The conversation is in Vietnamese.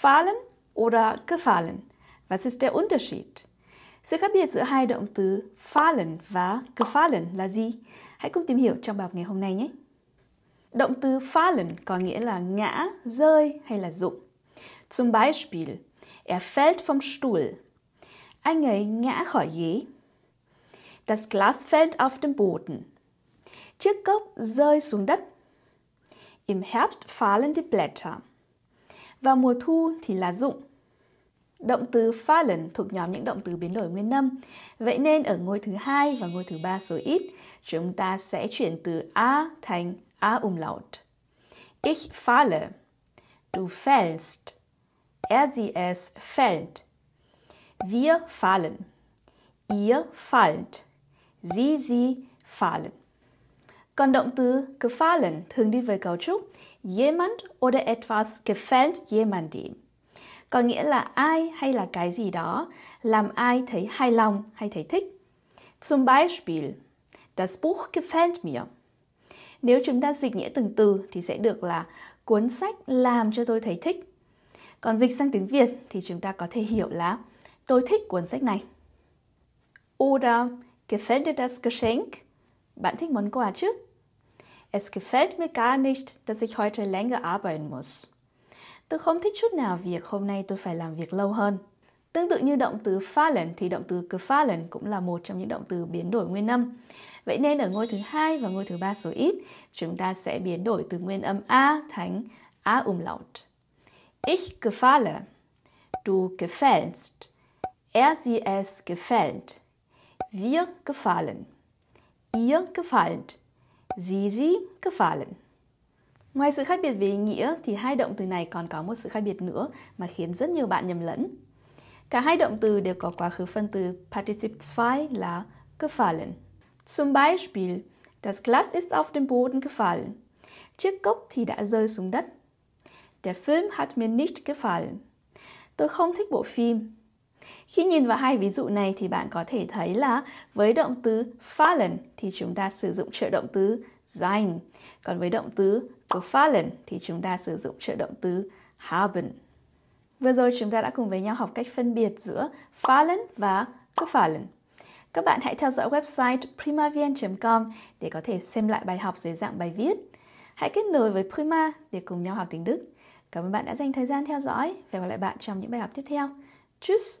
Fallen oder gefallen. Was ist der Unterschied? Sie khác biệt giữa hai động từ fallen và gefallen là gì? Hãy cùng tìm hiểu trong bài học ngày hôm nay nhé. Động từ fallen có nghĩa là ngã, rơi hay là rụng. Zum Beispiel, er fällt vom Stuhl. Anh ấy ngã khỏi ghế. Das Glas fällt auf den Boden. Chiếc cốc rơi xuống đất. Im Herbst fallen die Blätter. và mùa thu thì là rụng. Động từ fallen thuộc nhóm những động từ biến đổi nguyên âm. Vậy nên ở ngôi thứ hai và ngôi thứ ba số ít, chúng ta sẽ chuyển từ a thành a umlaut. Ich falle. Du fällst. Er sie es fällt. Wir fallen. Ihr fallt. Sie sie fallen. Còn động từ gefallen thường đi với cấu trúc jemand oder etwas gefällt jemandem. Có nghĩa là ai hay là cái gì đó làm ai thấy hài lòng hay thấy thích. Zum Beispiel, das Buch gefällt mir. Nếu chúng ta dịch nghĩa từng từ thì sẽ được là cuốn sách làm cho tôi thấy thích. Còn dịch sang tiếng Việt thì chúng ta có thể hiểu là tôi thích cuốn sách này. Oder gefällt dir das Geschenk? Bạn thích món quà chứ? Es gefällt mir gar nicht, dass ich heute länger arbeiten muss. Tôi không thích chút nào việc hôm nay tôi phải làm việc lâu hơn. Tương tự như động từ fallen thì động từ gefallen cũng là một trong những động từ biến đổi nguyên âm. Vậy nên ở ngôi thứ hai và ngôi thứ ba số ít, chúng ta sẽ biến đổi từ nguyên âm a thành a umlaut. Ich gefalle. Du gefällst. Er sie es gefällt. Wir gefallen. Ihr gefallt gì Zizi gefallen. Ngoài sự khác biệt về ý nghĩa thì hai động từ này còn có một sự khác biệt nữa mà khiến rất nhiều bạn nhầm lẫn. Cả hai động từ đều có quá khứ phân từ Partizip 2 là gefallen. Zum Beispiel, das Glas ist auf den Boden gefallen. Chiếc cốc thì đã rơi xuống đất. Der Film hat mir nicht gefallen. Tôi không thích bộ phim. Khi nhìn vào hai ví dụ này thì bạn có thể thấy là với động từ fallen thì chúng ta sử dụng trợ động từ sein, còn với động từ gefallen thì chúng ta sử dụng trợ động từ haben. Vừa rồi chúng ta đã cùng với nhau học cách phân biệt giữa fallen và gefallen. Các bạn hãy theo dõi website primavien.com để có thể xem lại bài học dưới dạng bài viết. Hãy kết nối với Prima để cùng nhau học tiếng Đức. Cảm ơn bạn đã dành thời gian theo dõi và gặp lại bạn trong những bài học tiếp theo. Tschüss!